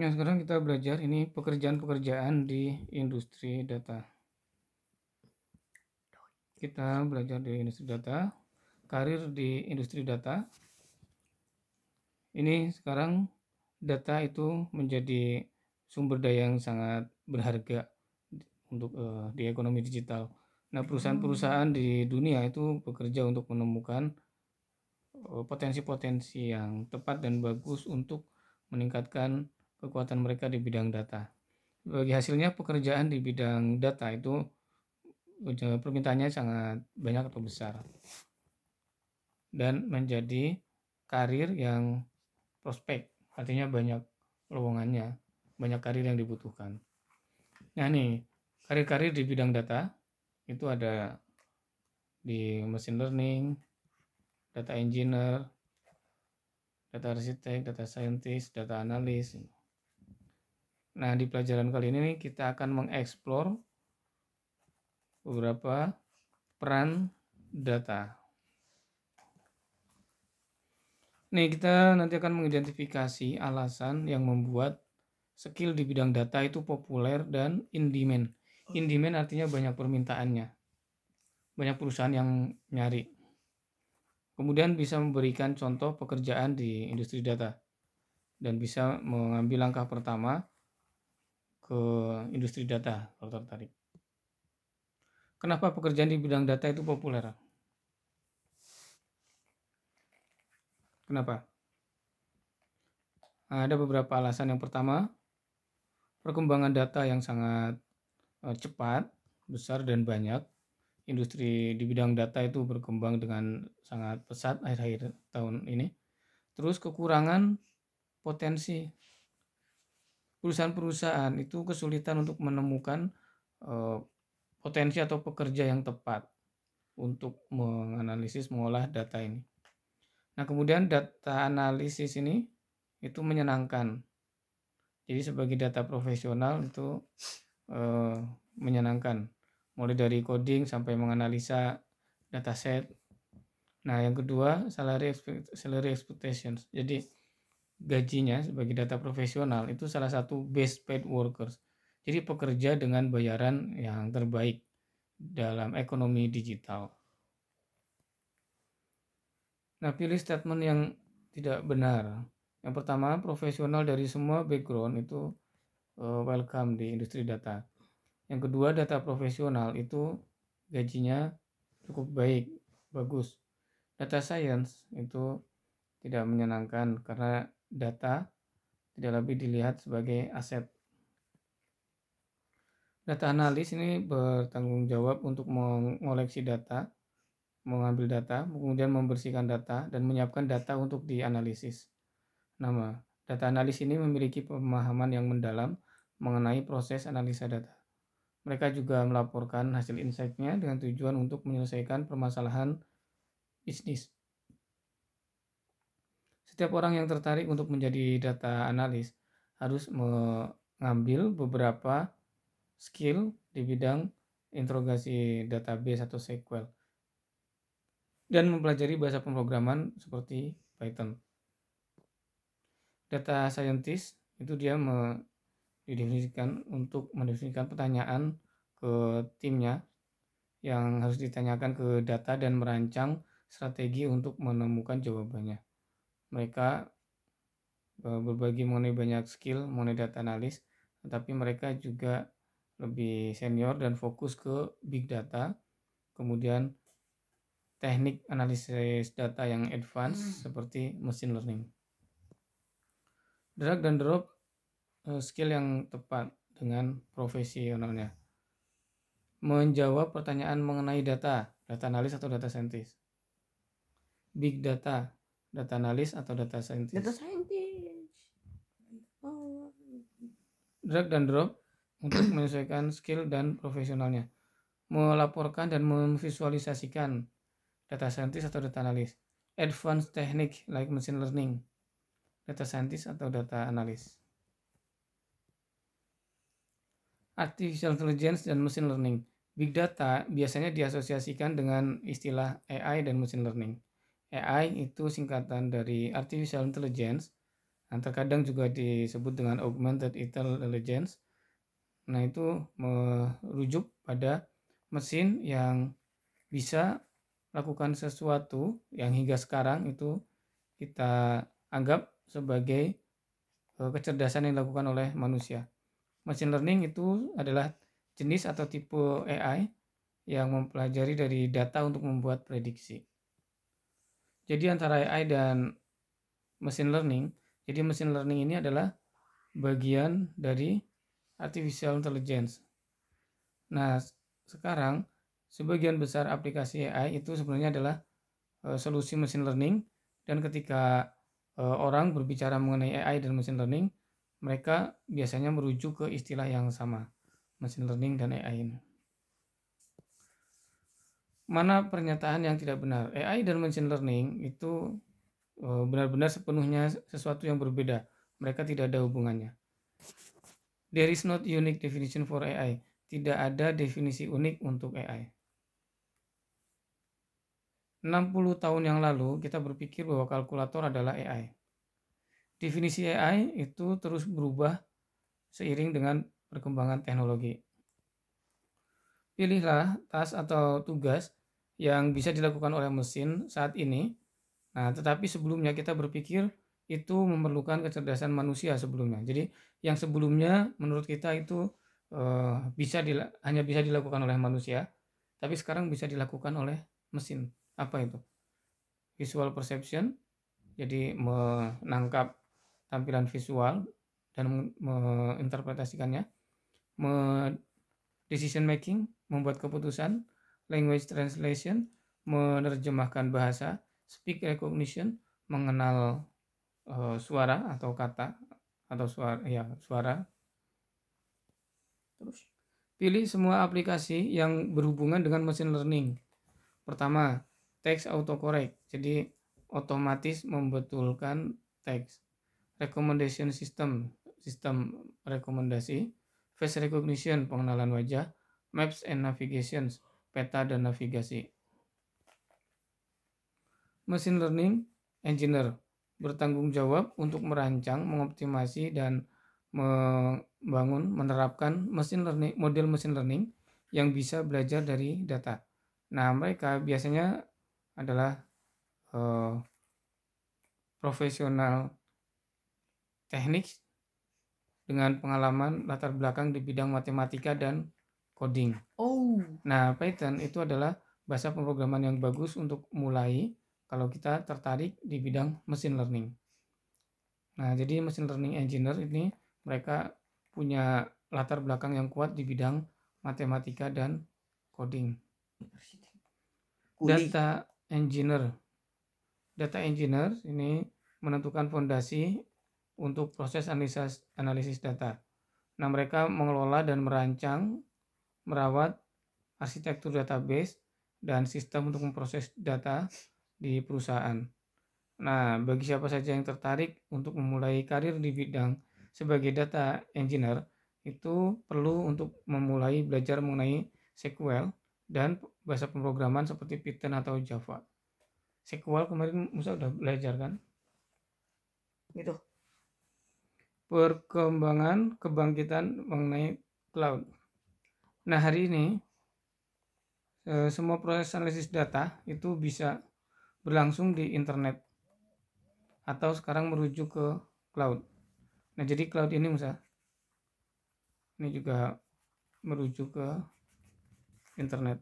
Nah, sekarang kita belajar ini pekerjaan-pekerjaan di industri data. Kita belajar di industri data, karir di industri data. Ini sekarang data itu menjadi sumber daya yang sangat berharga untuk uh, di ekonomi digital. Nah, perusahaan-perusahaan di dunia itu bekerja untuk menemukan eh, potensi-potensi uh, yang tepat dan bagus untuk meningkatkan kekuatan mereka di bidang data. Bagi hasilnya pekerjaan di bidang data itu permintaannya sangat banyak atau besar dan menjadi karir yang prospek artinya banyak lowongannya banyak karir yang dibutuhkan nah nih karir-karir di bidang data itu ada di machine learning data engineer data arsitek data scientist data analis Nah, di pelajaran kali ini kita akan mengeksplor beberapa peran data. Nih, kita nanti akan mengidentifikasi alasan yang membuat skill di bidang data itu populer dan in demand. In demand artinya banyak permintaannya. Banyak perusahaan yang nyari. Kemudian bisa memberikan contoh pekerjaan di industri data dan bisa mengambil langkah pertama ke industri data kalau tertarik. Kenapa pekerjaan di bidang data itu populer? Kenapa? Ada beberapa alasan. Yang pertama, perkembangan data yang sangat eh, cepat, besar dan banyak. Industri di bidang data itu berkembang dengan sangat pesat akhir-akhir tahun ini. Terus kekurangan potensi perusahaan-perusahaan itu kesulitan untuk menemukan eh, potensi atau pekerja yang tepat untuk menganalisis mengolah data ini. Nah, kemudian data analisis ini itu menyenangkan. Jadi sebagai data profesional itu eh, menyenangkan. Mulai dari coding sampai menganalisa dataset. Nah, yang kedua salary expectations. Jadi gajinya sebagai data profesional itu salah satu best paid workers. Jadi pekerja dengan bayaran yang terbaik dalam ekonomi digital. Nah, pilih statement yang tidak benar. Yang pertama, profesional dari semua background itu uh, welcome di industri data. Yang kedua, data profesional itu gajinya cukup baik, bagus. Data science itu tidak menyenangkan karena data, tidak lebih dilihat sebagai aset. Data analis ini bertanggung jawab untuk mengoleksi data, mengambil data, kemudian membersihkan data, dan menyiapkan data untuk dianalisis. Nama, data analis ini memiliki pemahaman yang mendalam mengenai proses analisa data. Mereka juga melaporkan hasil insight dengan tujuan untuk menyelesaikan permasalahan bisnis. Setiap orang yang tertarik untuk menjadi data analis harus mengambil beberapa skill di bidang interogasi database atau SQL dan mempelajari bahasa pemrograman seperti Python. Data scientist itu dia mendefinisikan untuk mendefinisikan pertanyaan ke timnya yang harus ditanyakan ke data dan merancang strategi untuk menemukan jawabannya mereka berbagi mengenai banyak skill mengenai data analis, tetapi mereka juga lebih senior dan fokus ke big data, kemudian teknik analisis data yang advance hmm. seperti machine learning. Drag dan drop skill yang tepat dengan profesionalnya. Menjawab pertanyaan mengenai data, data analis atau data scientist. Big data data analis atau data scientist data scientist oh. drag dan drop untuk menyesuaikan skill dan profesionalnya melaporkan dan memvisualisasikan data scientist atau data analis advanced technique like machine learning data scientist atau data analis artificial intelligence dan machine learning big data biasanya diasosiasikan dengan istilah AI dan machine learning AI itu singkatan dari Artificial Intelligence dan terkadang juga disebut dengan Augmented Intelligence. Nah itu merujuk pada mesin yang bisa lakukan sesuatu yang hingga sekarang itu kita anggap sebagai e, kecerdasan yang dilakukan oleh manusia. Machine learning itu adalah jenis atau tipe AI yang mempelajari dari data untuk membuat prediksi. Jadi antara AI dan machine learning, jadi machine learning ini adalah bagian dari artificial intelligence. Nah, sekarang sebagian besar aplikasi AI itu sebenarnya adalah e, solusi machine learning dan ketika e, orang berbicara mengenai AI dan machine learning, mereka biasanya merujuk ke istilah yang sama, machine learning dan AI ini mana pernyataan yang tidak benar. AI dan machine learning itu eh, benar-benar sepenuhnya sesuatu yang berbeda. Mereka tidak ada hubungannya. There is not unique definition for AI. Tidak ada definisi unik untuk AI. 60 tahun yang lalu kita berpikir bahwa kalkulator adalah AI. Definisi AI itu terus berubah seiring dengan perkembangan teknologi. Pilihlah tas atau tugas yang bisa dilakukan oleh mesin saat ini. Nah, tetapi sebelumnya kita berpikir itu memerlukan kecerdasan manusia sebelumnya. Jadi yang sebelumnya menurut kita itu eh, bisa hanya bisa dilakukan oleh manusia, tapi sekarang bisa dilakukan oleh mesin. Apa itu? Visual perception, jadi menangkap tampilan visual dan menginterpretasikannya, me decision making, membuat keputusan, language translation, menerjemahkan bahasa, speak recognition, mengenal uh, suara atau kata atau suara ya suara. Terus pilih semua aplikasi yang berhubungan dengan machine learning. Pertama, text autocorrect. Jadi otomatis membetulkan teks. Recommendation system, sistem rekomendasi. Face recognition, pengenalan wajah. Maps and navigations, peta dan navigasi. Machine Learning Engineer bertanggung jawab untuk merancang, mengoptimasi, dan membangun, menerapkan mesin learning, model mesin learning yang bisa belajar dari data. Nah, mereka biasanya adalah uh, profesional teknik dengan pengalaman latar belakang di bidang matematika dan coding. Oh. Nah, Python itu adalah bahasa pemrograman yang bagus untuk mulai kalau kita tertarik di bidang machine learning. Nah, jadi machine learning engineer ini mereka punya latar belakang yang kuat di bidang matematika dan coding. Data engineer. Data engineer ini menentukan fondasi untuk proses analisis analisis data. Nah, mereka mengelola dan merancang merawat arsitektur database dan sistem untuk memproses data di perusahaan. Nah, bagi siapa saja yang tertarik untuk memulai karir di bidang sebagai data engineer, itu perlu untuk memulai belajar mengenai SQL dan bahasa pemrograman seperti Python atau Java. SQL kemarin Musa udah belajar kan? Gitu. Perkembangan kebangkitan mengenai cloud. Nah, hari ini eh, semua proses analisis data itu bisa berlangsung di internet atau sekarang merujuk ke cloud. Nah, jadi cloud ini misal ini juga merujuk ke internet.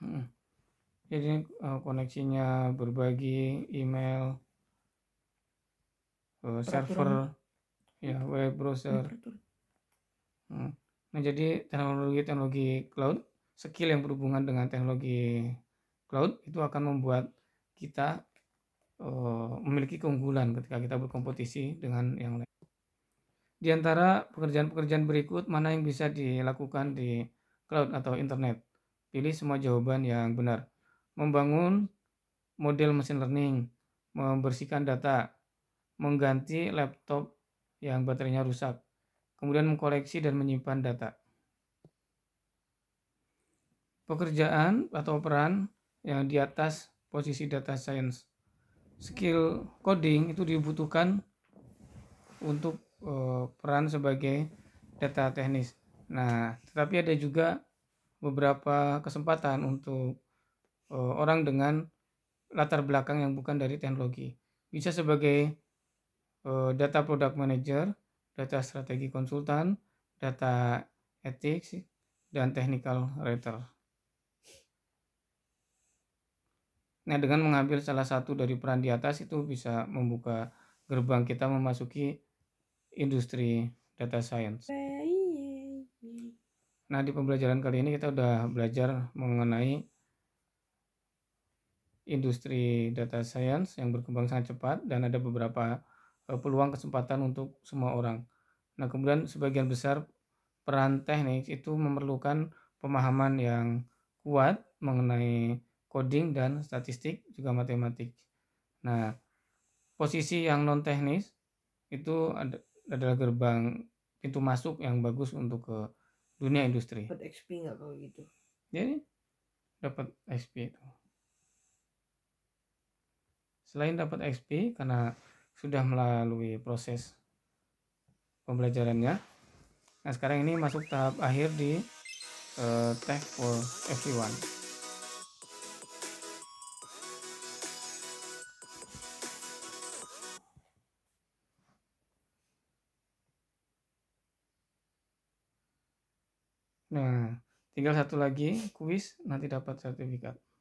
Hmm. Jadi ya? eh, koneksinya berbagi email, eh, server, ya web browser. Peraturan Hmm. Nah, jadi teknologi-teknologi cloud, skill yang berhubungan dengan teknologi cloud itu akan membuat kita eh, memiliki keunggulan ketika kita berkompetisi dengan yang lain. Di antara pekerjaan-pekerjaan berikut, mana yang bisa dilakukan di cloud atau internet? Pilih semua jawaban yang benar. Membangun model machine learning, membersihkan data, mengganti laptop yang baterainya rusak, kemudian mengkoleksi dan menyimpan data. Pekerjaan atau peran yang di atas posisi data science. Skill coding itu dibutuhkan untuk eh, peran sebagai data teknis. Nah, tetapi ada juga beberapa kesempatan untuk eh, orang dengan latar belakang yang bukan dari teknologi. Bisa sebagai eh, data product manager, data strategi konsultan, data etik dan technical writer. Nah, dengan mengambil salah satu dari peran di atas itu bisa membuka gerbang kita memasuki industri data science. Nah, di pembelajaran kali ini kita sudah belajar mengenai industri data science yang berkembang sangat cepat dan ada beberapa Eh, peluang kesempatan untuk semua orang. Nah, kemudian sebagian besar peran teknik itu memerlukan pemahaman yang kuat mengenai coding dan statistik juga matematik. Nah, posisi yang non teknis itu adalah gerbang pintu masuk yang bagus untuk ke dunia industri. Dapat XP nggak kalau gitu? Jadi dapat XP itu. Selain dapat XP karena sudah melalui proses pembelajarannya. Nah, sekarang ini masuk tahap akhir di uh, Tech for everyone. Nah, tinggal satu lagi kuis nanti dapat sertifikat.